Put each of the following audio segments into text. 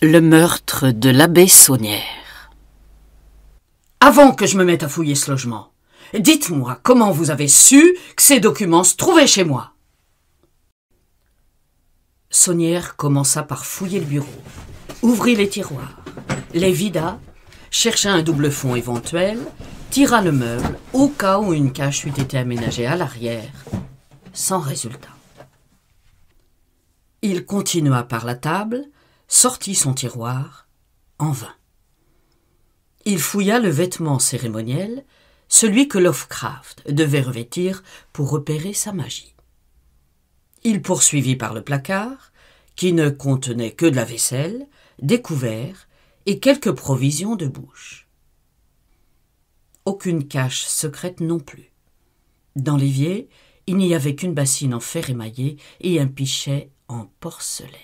Le meurtre de l'abbé Saunière. Avant que je me mette à fouiller ce logement, dites-moi comment vous avez su que ces documents se trouvaient chez moi. Saunière commença par fouiller le bureau, ouvrit les tiroirs, les vida, chercha un double fond éventuel, tira le meuble au cas où une cache eût été aménagée à l'arrière, sans résultat. Il continua par la table, sortit son tiroir, en vain. Il fouilla le vêtement cérémoniel, celui que Lovecraft devait revêtir pour repérer sa magie. Il poursuivit par le placard, qui ne contenait que de la vaisselle, des couverts et quelques provisions de bouche. Aucune cache secrète non plus. Dans l'évier, il n'y avait qu'une bassine en fer émaillé et un pichet en porcelaine.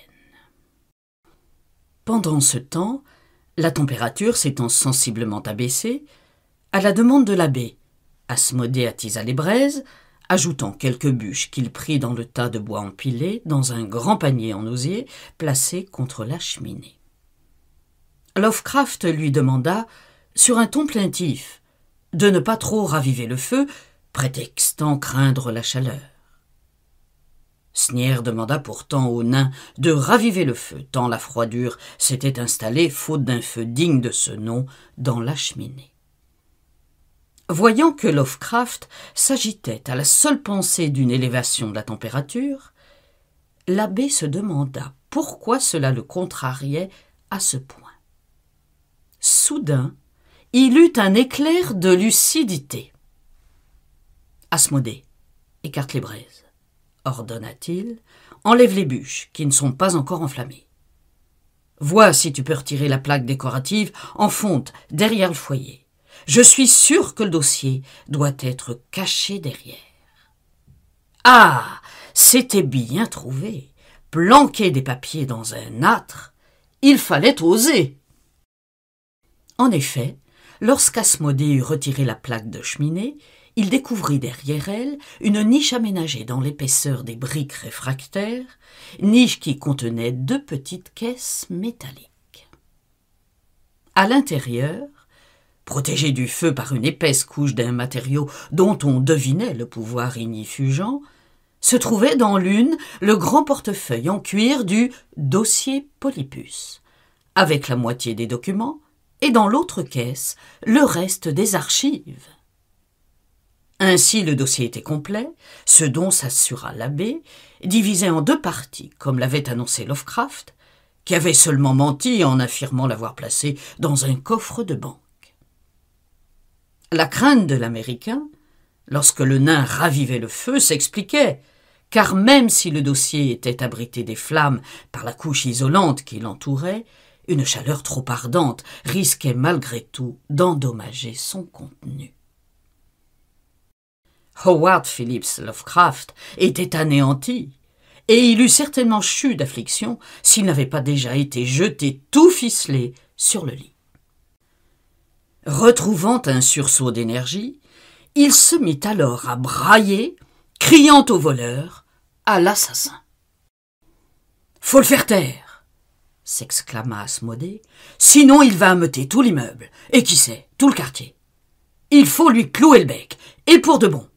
Pendant ce temps, la température s'étant sensiblement abaissée, à la demande de l'abbé, Asmodée attisa les braises, ajoutant quelques bûches qu'il prit dans le tas de bois empilé dans un grand panier en osier placé contre la cheminée. Lovecraft lui demanda, sur un ton plaintif, de ne pas trop raviver le feu, prétextant craindre la chaleur. Snier demanda pourtant au nain de raviver le feu, tant la froidure s'était installée, faute d'un feu digne de ce nom, dans la cheminée. Voyant que Lovecraft s'agitait à la seule pensée d'une élévation de la température, l'abbé se demanda pourquoi cela le contrariait à ce point. Soudain, il eut un éclair de lucidité. Asmodée, écarte les braises ordonna-t-il, enlève les bûches qui ne sont pas encore enflammées. Vois si tu peux retirer la plaque décorative en fonte derrière le foyer. Je suis sûr que le dossier doit être caché derrière. Ah C'était bien trouvé. Planquer des papiers dans un âtre, il fallait oser. En effet, lorsqu'Asmodée eut retiré la plaque de cheminée, il découvrit derrière elle une niche aménagée dans l'épaisseur des briques réfractaires, niche qui contenait deux petites caisses métalliques. À l'intérieur, protégée du feu par une épaisse couche d'un matériau dont on devinait le pouvoir ignifugeant, se trouvait dans l'une le grand portefeuille en cuir du dossier Polypus, avec la moitié des documents, et dans l'autre caisse le reste des archives. Ainsi le dossier était complet, ce dont s'assura l'abbé, divisé en deux parties, comme l'avait annoncé Lovecraft, qui avait seulement menti en affirmant l'avoir placé dans un coffre de banque. La crainte de l'Américain, lorsque le nain ravivait le feu, s'expliquait, car même si le dossier était abrité des flammes par la couche isolante qui l'entourait, une chaleur trop ardente risquait malgré tout d'endommager son contenu. Howard Phillips Lovecraft était anéanti, et il eût certainement chu d'affliction s'il n'avait pas déjà été jeté tout ficelé sur le lit. Retrouvant un sursaut d'énergie, il se mit alors à brailler, criant au voleur, à l'assassin. Faut le faire taire s'exclama Asmodée, sinon il va ameuter tout l'immeuble, et qui sait, tout le quartier. Il faut lui clouer le bec, et pour de bon.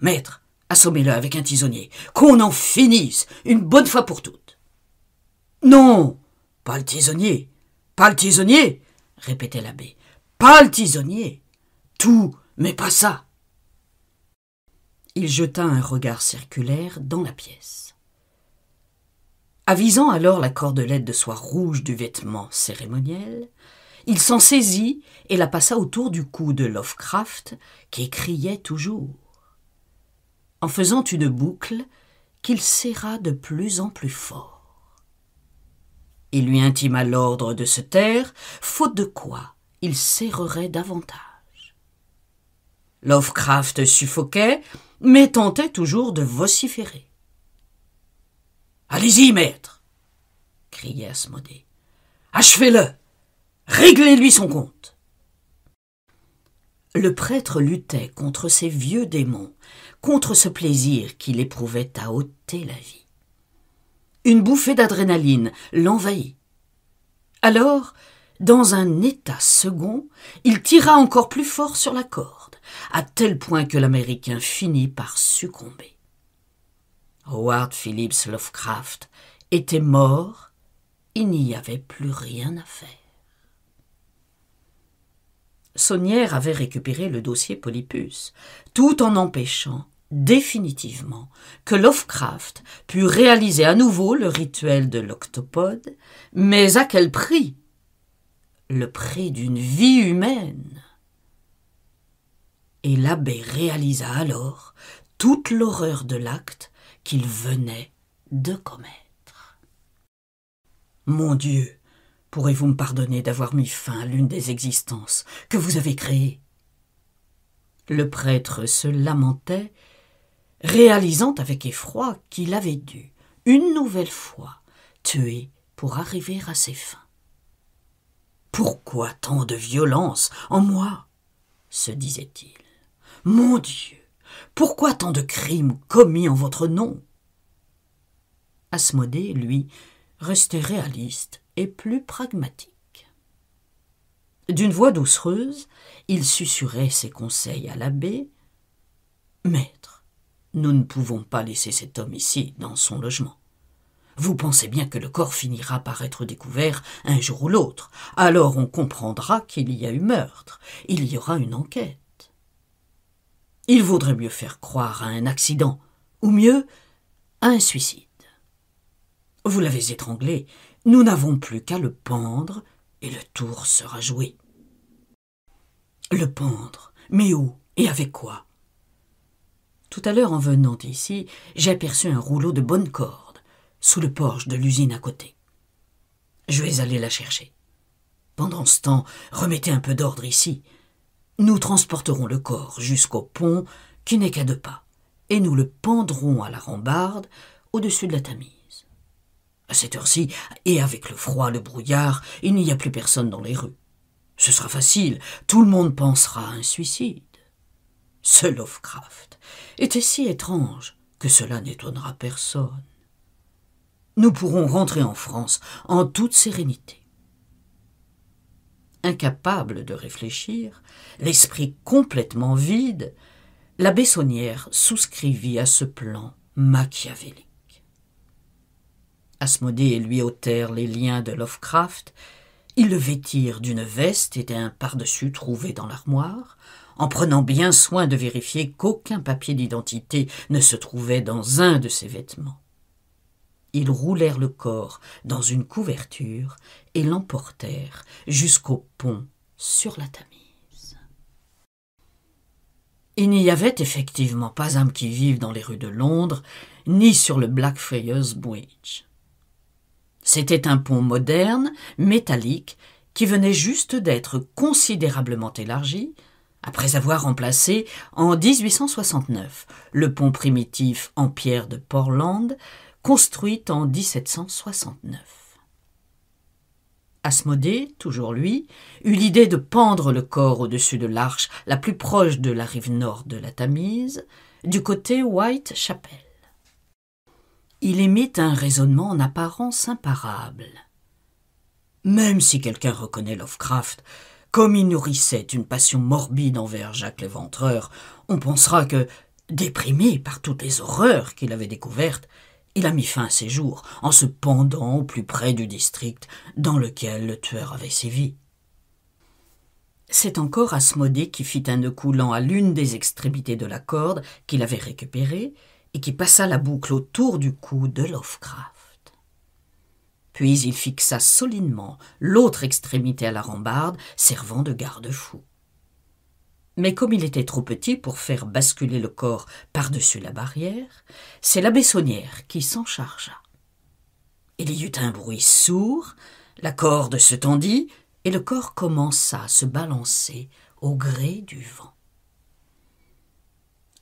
Maître, assommez-le avec un tisonnier, qu'on en finisse, une bonne fois pour toutes. Non, pas le tisonnier, pas le tisonnier, répétait l'abbé, pas le tisonnier, tout, mais pas ça. Il jeta un regard circulaire dans la pièce. Avisant alors la cordelette de soie rouge du vêtement cérémoniel, il s'en saisit et la passa autour du cou de Lovecraft, qui criait toujours en faisant une boucle qu'il serra de plus en plus fort. Il lui intima l'ordre de se taire, faute de quoi il serrerait davantage. Lovecraft suffoquait, mais tentait toujours de vociférer. Allez-y, maître criait Asmodée. Achevez-le Réglez-lui son compte le prêtre luttait contre ces vieux démons, contre ce plaisir qu'il éprouvait à ôter la vie. Une bouffée d'adrénaline l'envahit. Alors, dans un état second, il tira encore plus fort sur la corde, à tel point que l'Américain finit par succomber. Howard Phillips Lovecraft était mort, il n'y avait plus rien à faire. Saunière avait récupéré le dossier Polypus, tout en empêchant définitivement que Lovecraft pût réaliser à nouveau le rituel de l'octopode, mais à quel prix Le prix d'une vie humaine. Et l'abbé réalisa alors toute l'horreur de l'acte qu'il venait de commettre. Mon Dieu Pourrez-vous me pardonner d'avoir mis fin à l'une des existences que vous avez créées Le prêtre se lamentait, réalisant avec effroi qu'il avait dû, une nouvelle fois, tuer pour arriver à ses fins. Pourquoi tant de violence en moi se disait-il. Mon Dieu, pourquoi tant de crimes commis en votre nom Asmodée, lui, restait réaliste et plus pragmatique. D'une voix doucereuse, il susurrait ses conseils à l'abbé. Maître, nous ne pouvons pas laisser cet homme ici, dans son logement. Vous pensez bien que le corps finira par être découvert un jour ou l'autre. Alors on comprendra qu'il y a eu meurtre. Il y aura une enquête. Il vaudrait mieux faire croire à un accident, ou mieux, à un suicide. Vous l'avez étranglé, nous n'avons plus qu'à le pendre, et le tour sera joué. Le pendre, mais où et avec quoi Tout à l'heure, en venant ici, j'ai aperçu un rouleau de bonne corde, sous le porche de l'usine à côté. Je vais aller la chercher. Pendant ce temps, remettez un peu d'ordre ici. Nous transporterons le corps jusqu'au pont, qui n'est qu'à deux pas, et nous le pendrons à la rambarde au-dessus de la tamise. À cette heure-ci, et avec le froid, le brouillard, il n'y a plus personne dans les rues. Ce sera facile, tout le monde pensera à un suicide. Ce Lovecraft était si étrange que cela n'étonnera personne. Nous pourrons rentrer en France en toute sérénité. Incapable de réfléchir, l'esprit complètement vide, la Bessonnière souscrivit à ce plan machiavélique. Asmodée et lui ôtèrent les liens de Lovecraft, ils le vêtirent d'une veste et d'un pardessus dessus trouvé dans l'armoire, en prenant bien soin de vérifier qu'aucun papier d'identité ne se trouvait dans un de ses vêtements. Ils roulèrent le corps dans une couverture et l'emportèrent jusqu'au pont sur la Tamise. Il n'y avait effectivement pas âme qui vive dans les rues de Londres, ni sur le Blackfriars Bridge. C'était un pont moderne, métallique, qui venait juste d'être considérablement élargi, après avoir remplacé en 1869 le pont primitif en pierre de Portland, construit en 1769. Asmodée, toujours lui, eut l'idée de pendre le corps au-dessus de l'arche la plus proche de la rive nord de la Tamise, du côté White Chapel. Il émit un raisonnement en apparence imparable. Même si quelqu'un reconnaît Lovecraft, comme il nourrissait une passion morbide envers Jacques l'Éventreur, on pensera que, déprimé par toutes les horreurs qu'il avait découvertes, il a mis fin à ses jours en se pendant au plus près du district dans lequel le tueur avait sévi. C'est encore Asmodée qui fit un nœud coulant à l'une des extrémités de la corde qu'il avait récupérée et qui passa la boucle autour du cou de Lovecraft. Puis il fixa solidement l'autre extrémité à la rambarde, servant de garde-fou. Mais comme il était trop petit pour faire basculer le corps par-dessus la barrière, c'est la baissonnière qui s'en chargea. Il y eut un bruit sourd, la corde se tendit, et le corps commença à se balancer au gré du vent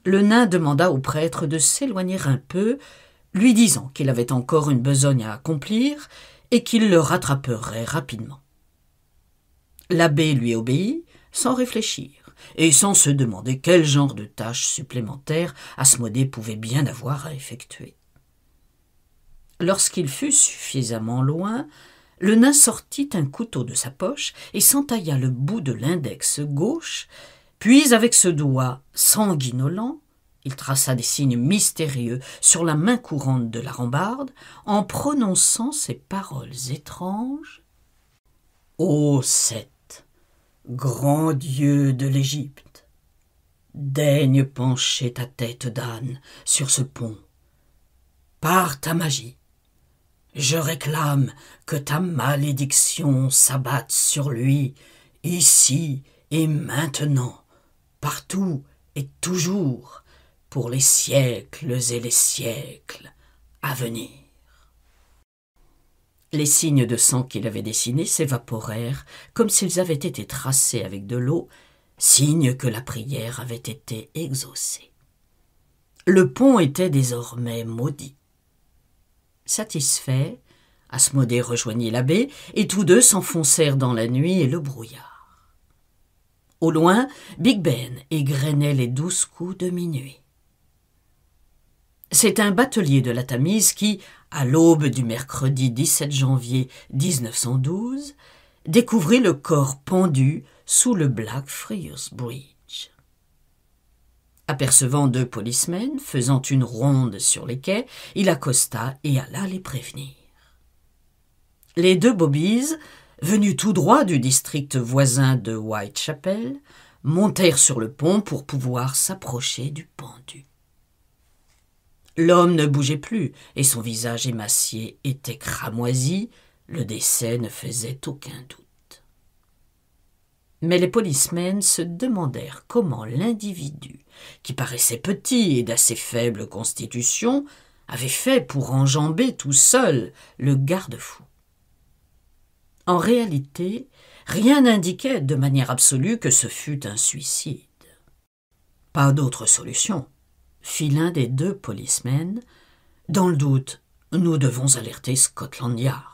le nain demanda au prêtre de s'éloigner un peu, lui disant qu'il avait encore une besogne à accomplir et qu'il le rattraperait rapidement. L'abbé lui obéit sans réfléchir et sans se demander quel genre de tâche supplémentaire Asmodée pouvait bien avoir à effectuer. Lorsqu'il fut suffisamment loin, le nain sortit un couteau de sa poche et s'entailla le bout de l'index gauche puis, avec ce doigt sanguinolent, il traça des signes mystérieux sur la main courante de la rambarde en prononçant ces paroles étranges. Ô sept, grand dieu de l'Égypte, daigne pencher ta tête d'âne sur ce pont. Par ta magie, je réclame que ta malédiction s'abatte sur lui, ici et maintenant partout et toujours, pour les siècles et les siècles à venir. Les signes de sang qu'il avait dessinés s'évaporèrent comme s'ils avaient été tracés avec de l'eau, signe que la prière avait été exaucée. Le pont était désormais maudit. Satisfait, Asmodée rejoignit l'abbé, et tous deux s'enfoncèrent dans la nuit et le brouillard. Au loin, Big Ben égrenait les douze coups de minuit. C'est un batelier de la Tamise qui, à l'aube du mercredi 17 janvier 1912, découvrit le corps pendu sous le Black Friars Bridge. Apercevant deux policemen faisant une ronde sur les quais, il accosta et alla les prévenir. Les deux bobbies venus tout droit du district voisin de Whitechapel, montèrent sur le pont pour pouvoir s'approcher du pendu. L'homme ne bougeait plus, et son visage émacié était cramoisi, le décès ne faisait aucun doute. Mais les policemen se demandèrent comment l'individu, qui paraissait petit et d'assez faible constitution, avait fait pour enjamber tout seul le garde-fou. En réalité, rien n'indiquait de manière absolue que ce fût un suicide. Pas d'autre solution, fit l'un des deux policemen. Dans le doute, nous devons alerter Scotland Yard.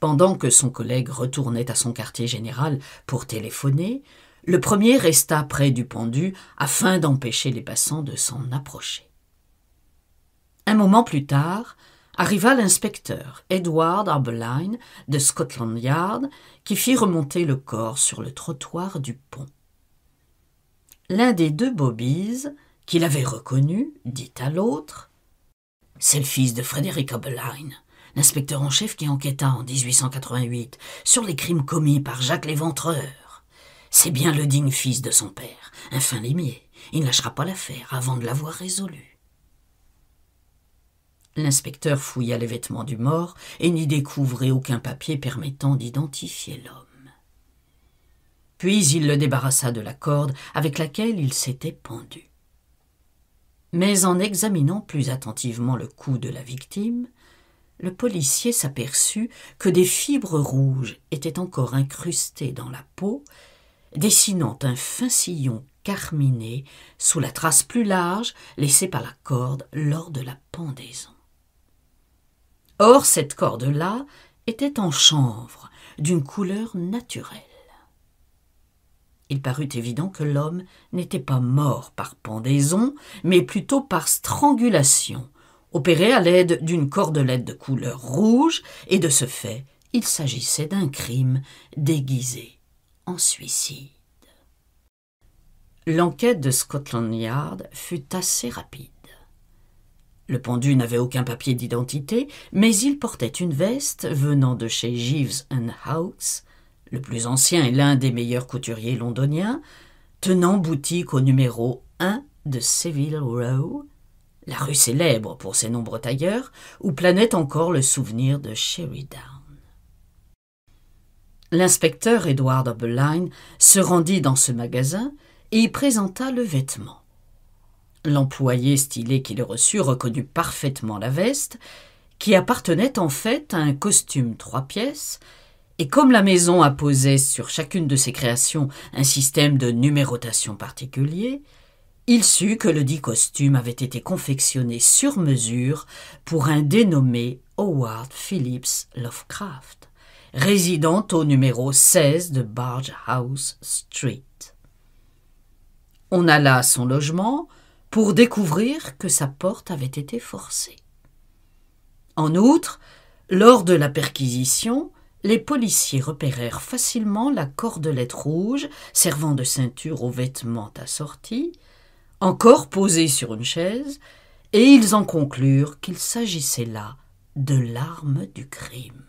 Pendant que son collègue retournait à son quartier général pour téléphoner, le premier resta près du pendu afin d'empêcher les passants de s'en approcher. Un moment plus tard, arriva l'inspecteur Edward Arbeline de Scotland Yard, qui fit remonter le corps sur le trottoir du pont. L'un des deux Bobbies, qu'il avait reconnu, dit à l'autre C'est le fils de Frédéric Arbeline, l'inspecteur en chef qui enquêta en 1888 sur les crimes commis par Jacques l'Éventreur. C'est bien le digne fils de son père, un fin limier. Il ne lâchera pas l'affaire avant de l'avoir résolue. L'inspecteur fouilla les vêtements du mort et n'y découvrit aucun papier permettant d'identifier l'homme. Puis il le débarrassa de la corde avec laquelle il s'était pendu. Mais en examinant plus attentivement le cou de la victime, le policier s'aperçut que des fibres rouges étaient encore incrustées dans la peau, dessinant un fin sillon carminé sous la trace plus large laissée par la corde lors de la pendaison. Or, cette corde-là était en chanvre, d'une couleur naturelle. Il parut évident que l'homme n'était pas mort par pendaison, mais plutôt par strangulation, opérée à l'aide d'une cordelette de couleur rouge, et de ce fait, il s'agissait d'un crime déguisé en suicide. L'enquête de Scotland Yard fut assez rapide. Le pendu n'avait aucun papier d'identité, mais il portait une veste venant de chez Jeeves and le plus ancien et l'un des meilleurs couturiers londoniens, tenant boutique au numéro 1 de Seville Row, la rue célèbre pour ses nombreux tailleurs, où planait encore le souvenir de Sheridan. L'inspecteur Edward Oberline se rendit dans ce magasin et y présenta le vêtement. L'employé stylé qui le reçut reconnut parfaitement la veste, qui appartenait en fait à un costume trois pièces, et comme la maison apposait sur chacune de ses créations un système de numérotation particulier, il sut que le dit costume avait été confectionné sur mesure pour un dénommé Howard Phillips Lovecraft, résidant au numéro 16 de Barge House Street. On alla à son logement, pour découvrir que sa porte avait été forcée. En outre, lors de la perquisition, les policiers repérèrent facilement la cordelette rouge servant de ceinture aux vêtements assortis, encore posée sur une chaise, et ils en conclurent qu'il s'agissait là de l'arme du crime.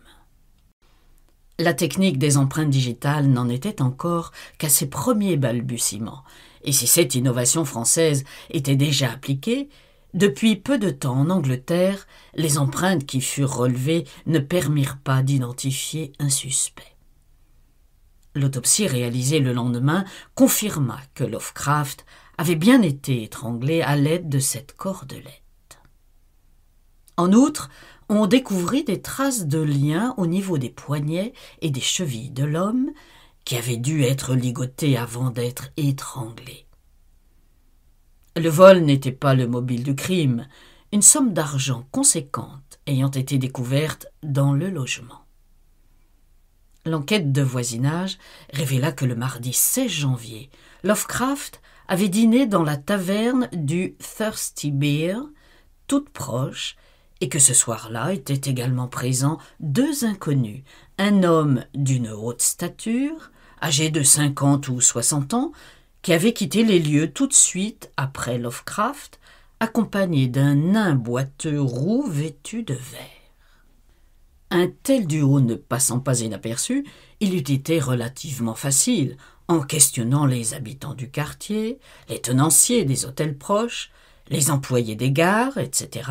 La technique des empreintes digitales n'en était encore qu'à ses premiers balbutiements, et si cette innovation française était déjà appliquée, depuis peu de temps en Angleterre, les empreintes qui furent relevées ne permirent pas d'identifier un suspect. L'autopsie réalisée le lendemain confirma que Lovecraft avait bien été étranglé à l'aide de cette cordelette. En outre, on découvrit des traces de liens au niveau des poignets et des chevilles de l'homme, qui avait dû être ligoté avant d'être étranglé. Le vol n'était pas le mobile du crime, une somme d'argent conséquente ayant été découverte dans le logement. L'enquête de voisinage révéla que le mardi 16 janvier, Lovecraft avait dîné dans la taverne du Thirsty Beer, toute proche, et que ce soir-là étaient également présents deux inconnus, un homme d'une haute stature âgé de 50 ou 60 ans, qui avait quitté les lieux tout de suite après Lovecraft, accompagné d'un nain boiteux roux vêtu de vert. Un tel duo ne passant pas inaperçu, il eût été relativement facile, en questionnant les habitants du quartier, les tenanciers des hôtels proches, les employés des gares, etc.,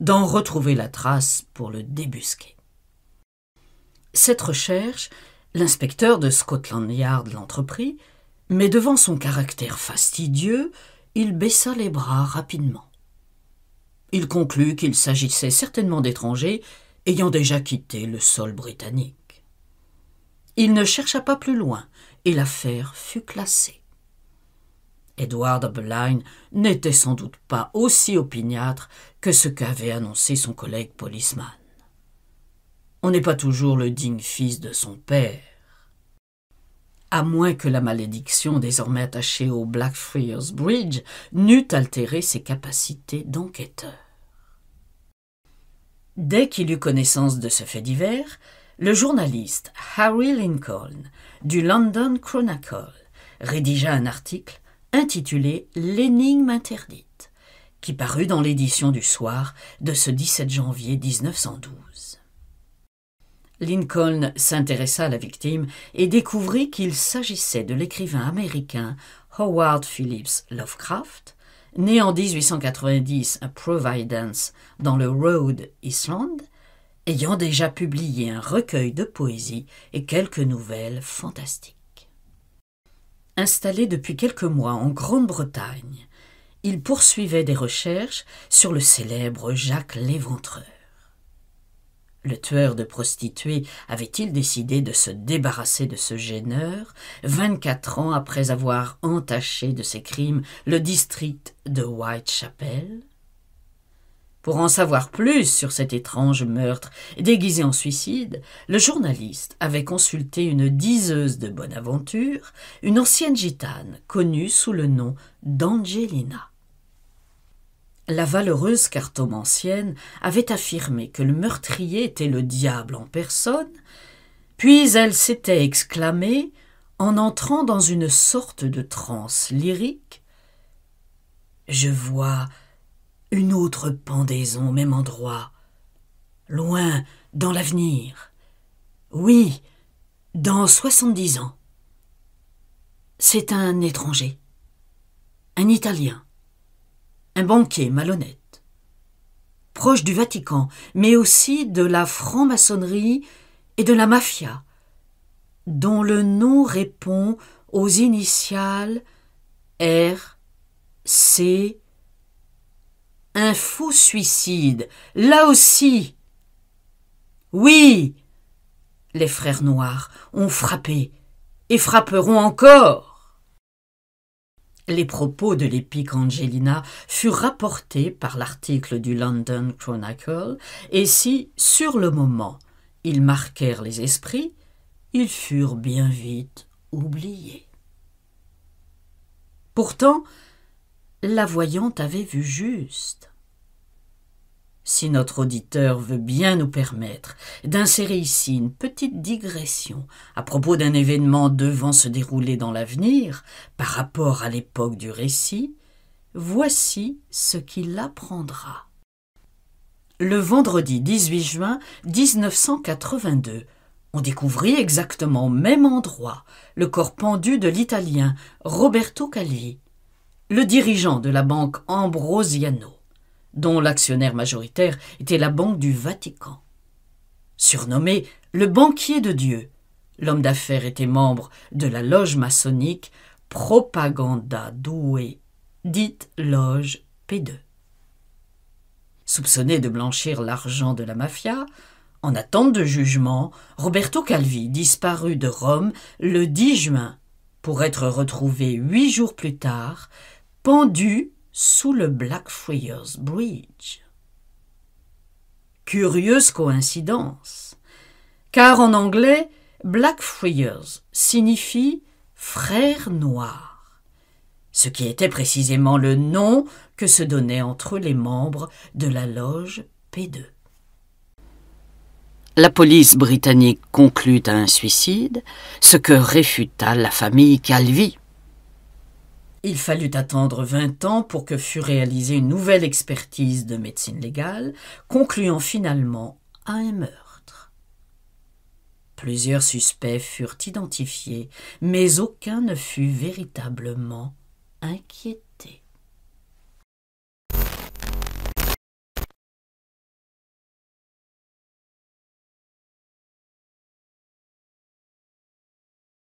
d'en retrouver la trace pour le débusquer. Cette recherche L'inspecteur de Scotland Yard l'entreprit, mais devant son caractère fastidieux, il baissa les bras rapidement. Il conclut qu'il s'agissait certainement d'étrangers ayant déjà quitté le sol britannique. Il ne chercha pas plus loin, et l'affaire fut classée. Edward Abeline n'était sans doute pas aussi opiniâtre que ce qu'avait annoncé son collègue policeman on n'est pas toujours le digne fils de son père. À moins que la malédiction désormais attachée au Blackfriars Bridge n'eût altéré ses capacités d'enquêteur. Dès qu'il eut connaissance de ce fait divers, le journaliste Harry Lincoln du London Chronicle rédigea un article intitulé L'énigme interdite, qui parut dans l'édition du soir de ce 17 janvier 1912. Lincoln s'intéressa à la victime et découvrit qu'il s'agissait de l'écrivain américain Howard Phillips Lovecraft, né en 1890 à Providence dans le Rhode Island, ayant déjà publié un recueil de poésie et quelques nouvelles fantastiques. Installé depuis quelques mois en Grande-Bretagne, il poursuivait des recherches sur le célèbre Jacques l'Éventreur. Le tueur de prostituées avait-il décidé de se débarrasser de ce gêneur, vingt-quatre ans après avoir entaché de ses crimes le district de Whitechapel Pour en savoir plus sur cet étrange meurtre déguisé en suicide, le journaliste avait consulté une diseuse de bonne aventure, une ancienne gitane connue sous le nom d'Angelina. La valeureuse cartomancienne avait affirmé que le meurtrier était le diable en personne, puis elle s'était exclamée, en entrant dans une sorte de transe lyrique Je vois une autre pendaison au même endroit, loin dans l'avenir. Oui, dans soixante-dix ans. C'est un étranger, un Italien, un banquier malhonnête, proche du Vatican, mais aussi de la franc-maçonnerie et de la mafia, dont le nom répond aux initiales R, C, un faux suicide, là aussi. Oui, les frères noirs ont frappé et frapperont encore. Les propos de l'épique Angelina furent rapportés par l'article du London Chronicle, et si, sur le moment, ils marquèrent les esprits, ils furent bien vite oubliés. Pourtant, la voyante avait vu juste si notre auditeur veut bien nous permettre d'insérer ici une petite digression à propos d'un événement devant se dérouler dans l'avenir par rapport à l'époque du récit, voici ce qu'il apprendra. Le vendredi 18 juin 1982, on découvrit exactement au même endroit le corps pendu de l'Italien Roberto Calvi, le dirigeant de la banque Ambrosiano dont l'actionnaire majoritaire était la Banque du Vatican. Surnommé le banquier de Dieu, l'homme d'affaires était membre de la loge maçonnique Propaganda Doué, dite loge P2. Soupçonné de blanchir l'argent de la mafia, en attente de jugement, Roberto Calvi disparut de Rome le 10 juin pour être retrouvé huit jours plus tard, pendu sous le Blackfriars Bridge. Curieuse coïncidence, car en anglais, Blackfriars signifie frère noir, ce qui était précisément le nom que se donnaient entre les membres de la loge P2. La police britannique conclut à un suicide, ce que réfuta la famille Calvi. Il fallut attendre vingt ans pour que fût réalisée une nouvelle expertise de médecine légale, concluant finalement à un meurtre. Plusieurs suspects furent identifiés, mais aucun ne fut véritablement inquiété.